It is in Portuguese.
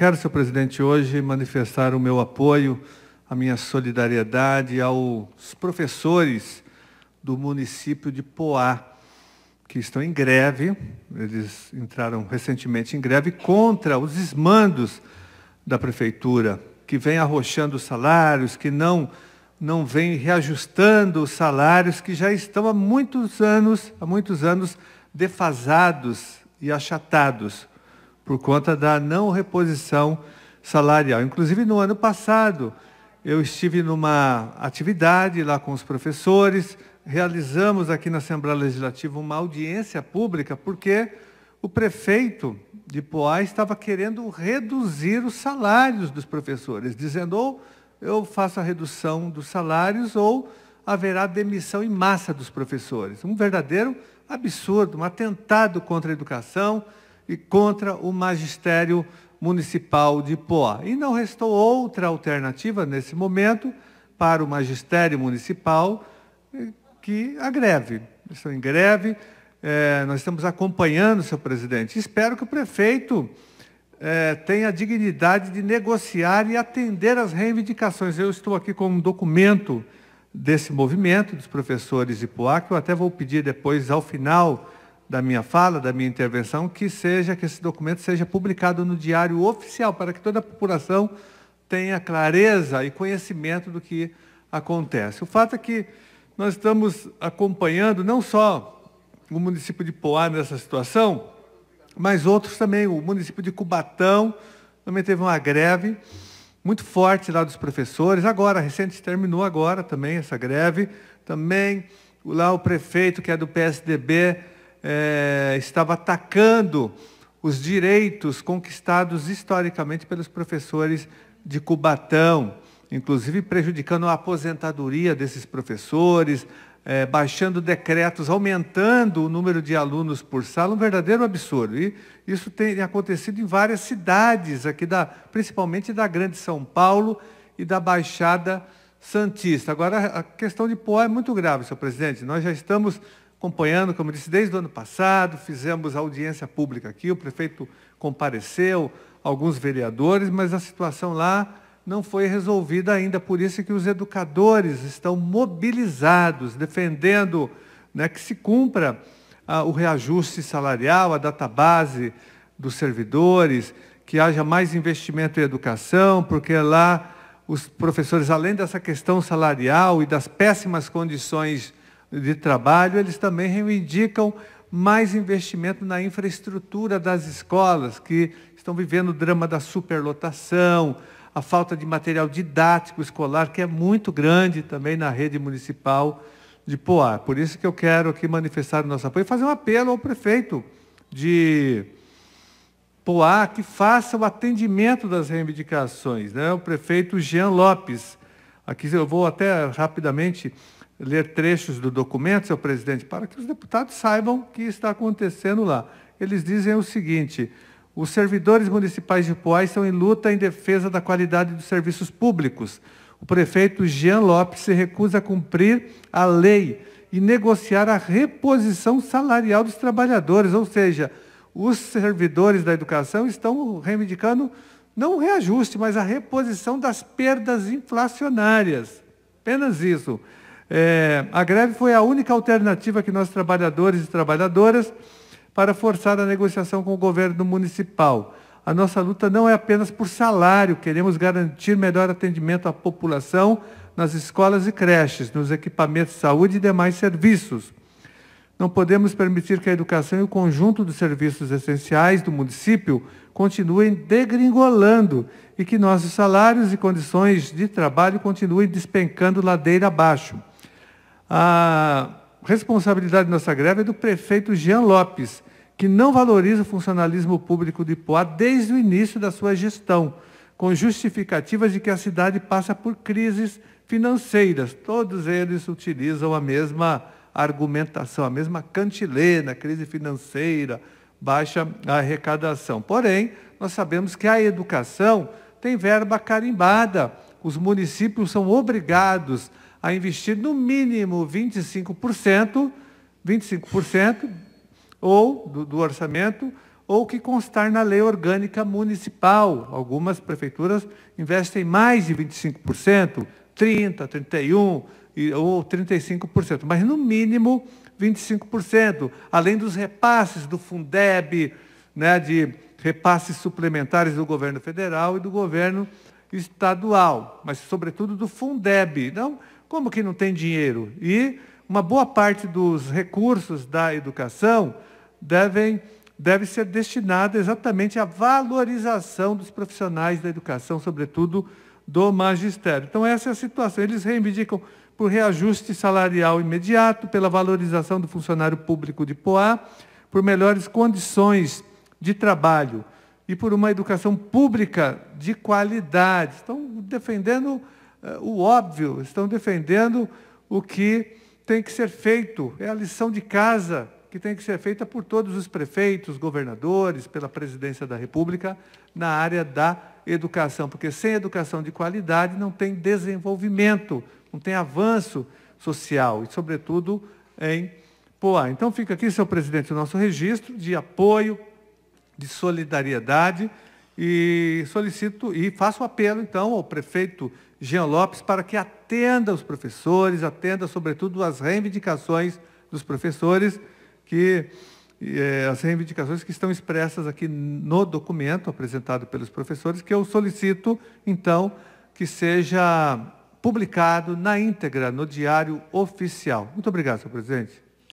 Quero, senhor presidente, hoje manifestar o meu apoio, a minha solidariedade aos professores do município de Poá, que estão em greve, eles entraram recentemente em greve contra os esmandos da prefeitura, que vem arrochando os salários, que não não vem reajustando os salários que já estão há muitos anos, há muitos anos defasados e achatados por conta da não reposição salarial. Inclusive, no ano passado, eu estive numa atividade lá com os professores, realizamos aqui na Assembleia Legislativa uma audiência pública, porque o prefeito de Poá estava querendo reduzir os salários dos professores, dizendo ou eu faço a redução dos salários ou haverá demissão em massa dos professores. Um verdadeiro absurdo, um atentado contra a educação, e contra o magistério municipal de Poá. E não restou outra alternativa nesse momento para o magistério municipal eh, que a greve. Estão em greve, é, nós estamos acompanhando, seu presidente. Espero que o prefeito é, tenha a dignidade de negociar e atender às reivindicações. Eu estou aqui com um documento desse movimento dos professores de Poá, que eu até vou pedir depois, ao final da minha fala, da minha intervenção, que seja que esse documento seja publicado no diário oficial, para que toda a população tenha clareza e conhecimento do que acontece. O fato é que nós estamos acompanhando não só o município de Poá nessa situação, mas outros também. O município de Cubatão também teve uma greve muito forte lá dos professores. Agora, recente terminou agora também essa greve. Também lá o prefeito, que é do PSDB, é, estava atacando os direitos conquistados historicamente pelos professores de Cubatão, inclusive prejudicando a aposentadoria desses professores, é, baixando decretos, aumentando o número de alunos por sala, um verdadeiro absurdo. E isso tem acontecido em várias cidades aqui da, principalmente da Grande São Paulo e da Baixada Santista. Agora, a questão de Poá é muito grave, senhor presidente. Nós já estamos acompanhando, como disse, desde o ano passado, fizemos audiência pública aqui, o prefeito compareceu, alguns vereadores, mas a situação lá não foi resolvida ainda, por isso que os educadores estão mobilizados, defendendo né, que se cumpra ah, o reajuste salarial, a data base dos servidores, que haja mais investimento em educação, porque lá os professores, além dessa questão salarial e das péssimas condições de trabalho, eles também reivindicam mais investimento na infraestrutura das escolas, que estão vivendo o drama da superlotação, a falta de material didático escolar, que é muito grande também na rede municipal de Poá. Por isso que eu quero aqui manifestar o nosso apoio e fazer um apelo ao prefeito de Poá que faça o atendimento das reivindicações. Né? O prefeito Jean Lopes. Aqui eu vou até rapidamente ler trechos do documento, seu presidente, para que os deputados saibam o que está acontecendo lá. Eles dizem o seguinte: os servidores municipais de Poá estão em luta em defesa da qualidade dos serviços públicos. O prefeito Jean Lopes se recusa a cumprir a lei e negociar a reposição salarial dos trabalhadores, ou seja, os servidores da educação estão reivindicando não o reajuste, mas a reposição das perdas inflacionárias. Apenas isso. É, a greve foi a única alternativa que nós, trabalhadores e trabalhadoras, para forçar a negociação com o governo municipal. A nossa luta não é apenas por salário, queremos garantir melhor atendimento à população nas escolas e creches, nos equipamentos de saúde e demais serviços. Não podemos permitir que a educação e o conjunto dos serviços essenciais do município continuem degringolando e que nossos salários e condições de trabalho continuem despencando ladeira abaixo. A responsabilidade nossa greve é do prefeito Jean Lopes, que não valoriza o funcionalismo público de Poá desde o início da sua gestão, com justificativas de que a cidade passa por crises financeiras. Todos eles utilizam a mesma argumentação, a mesma cantilena, crise financeira, baixa arrecadação. Porém, nós sabemos que a educação tem verba carimbada. Os municípios são obrigados a investir no mínimo 25%, 25% ou do, do orçamento, ou que constar na lei orgânica municipal. Algumas prefeituras investem mais de 25%, 30%, 31% ou 35%, mas no mínimo 25%, além dos repasses do Fundeb, né, de repasses suplementares do governo federal e do governo estadual, mas sobretudo do Fundeb. Então, como que não tem dinheiro? E uma boa parte dos recursos da educação devem, deve ser destinada exatamente à valorização dos profissionais da educação, sobretudo do magistério. Então, essa é a situação. Eles reivindicam por reajuste salarial imediato, pela valorização do funcionário público de Poá, por melhores condições de trabalho e por uma educação pública de qualidade. Estão defendendo eh, o óbvio, estão defendendo o que tem que ser feito, é a lição de casa que tem que ser feita por todos os prefeitos, governadores, pela presidência da República, na área da educação, porque sem educação de qualidade não tem desenvolvimento, não tem avanço social, e, sobretudo, em Poá. Então, fica aqui, senhor presidente, o nosso registro de apoio, de solidariedade, e solicito e faço apelo, então, ao prefeito Jean Lopes para que atenda os professores, atenda sobretudo as reivindicações dos professores, que é, as reivindicações que estão expressas aqui no documento apresentado pelos professores, que eu solicito, então, que seja publicado na íntegra no Diário Oficial. Muito obrigado, senhor presidente.